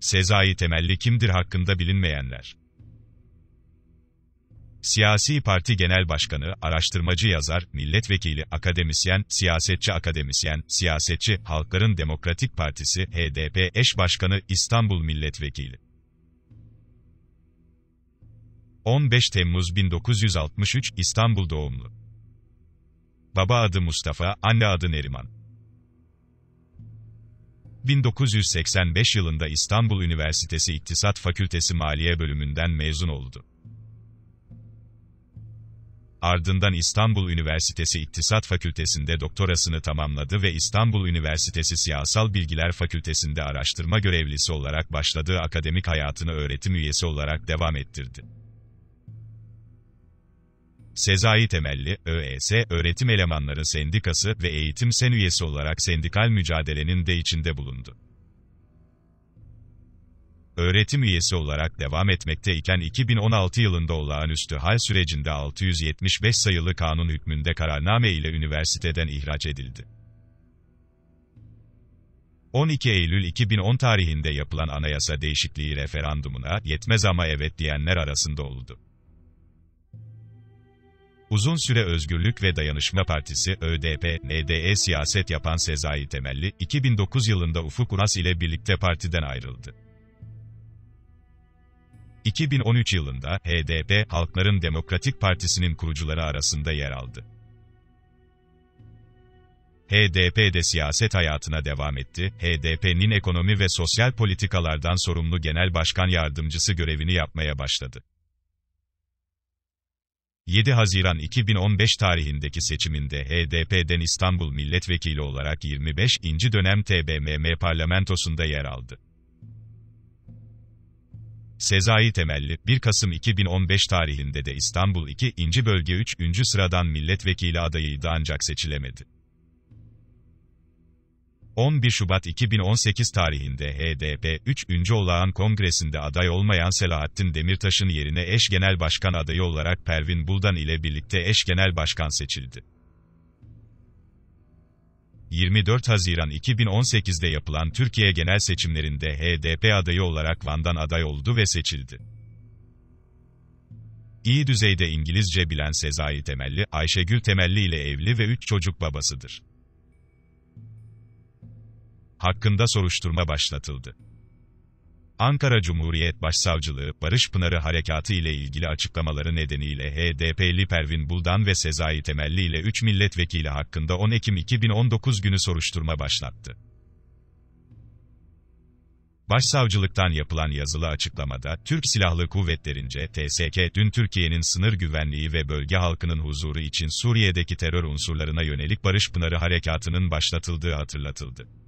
Sezai temelli kimdir hakkında bilinmeyenler. Siyasi Parti Genel Başkanı, araştırmacı yazar, milletvekili, akademisyen, siyasetçi akademisyen, siyasetçi, Halkların Demokratik Partisi, HDP eş başkanı, İstanbul Milletvekili. 15 Temmuz 1963, İstanbul doğumlu. Baba adı Mustafa, anne adı Neriman. 1985 yılında İstanbul Üniversitesi İktisat Fakültesi Maliye Bölümünden mezun oldu. Ardından İstanbul Üniversitesi İktisat Fakültesi'nde doktorasını tamamladı ve İstanbul Üniversitesi Siyasal Bilgiler Fakültesi'nde araştırma görevlisi olarak başladığı akademik hayatını öğretim üyesi olarak devam ettirdi. Sezai Temelli, ÖES, Öğretim Elemanları Sendikası ve Eğitim Sen üyesi olarak sendikal mücadelenin de içinde bulundu. Öğretim üyesi olarak devam etmekte iken 2016 yılında olağanüstü hal sürecinde 675 sayılı kanun hükmünde kararname ile üniversiteden ihraç edildi. 12 Eylül 2010 tarihinde yapılan anayasa değişikliği referandumuna yetmez ama evet diyenler arasında oldu. Uzun süre Özgürlük ve Dayanışma Partisi ÖDP, NDE siyaset yapan Sezai Temelli, 2009 yılında Ufuk Uras ile birlikte partiden ayrıldı. 2013 yılında HDP, Halkların Demokratik Partisi'nin kurucuları arasında yer aldı. HDP de siyaset hayatına devam etti. HDP'nin ekonomi ve sosyal politikalardan sorumlu genel başkan yardımcısı görevini yapmaya başladı. 7 Haziran 2015 tarihindeki seçiminde HDP'den İstanbul Milletvekili olarak 25. dönem TBMM parlamentosunda yer aldı. Sezai temelli 1 Kasım 2015 tarihinde de İstanbul 2. Bölge 3. sıradan milletvekili adayıydı ancak seçilemedi. 11 Şubat 2018 tarihinde HDP 3. Olağan Kongresi'nde aday olmayan Selahattin Demirtaş'ın yerine eş genel başkan adayı olarak Pervin Buldan ile birlikte eş genel başkan seçildi. 24 Haziran 2018'de yapılan Türkiye genel seçimlerinde HDP adayı olarak Van'dan aday oldu ve seçildi. İyi düzeyde İngilizce bilen Sezai Temelli, Ayşegül Temelli ile evli ve 3 çocuk babasıdır hakkında soruşturma başlatıldı. Ankara Cumhuriyet Başsavcılığı, Barış Pınarı Harekatı ile ilgili açıklamaları nedeniyle HDP'li Pervin Buldan ve Sezai Temelli ile 3 milletvekili hakkında 10 Ekim 2019 günü soruşturma başlattı. Başsavcılıktan yapılan yazılı açıklamada, Türk Silahlı Kuvvetlerince TSK dün Türkiye'nin sınır güvenliği ve bölge halkının huzuru için Suriye'deki terör unsurlarına yönelik Barış Pınarı Harekatı'nın başlatıldığı hatırlatıldı.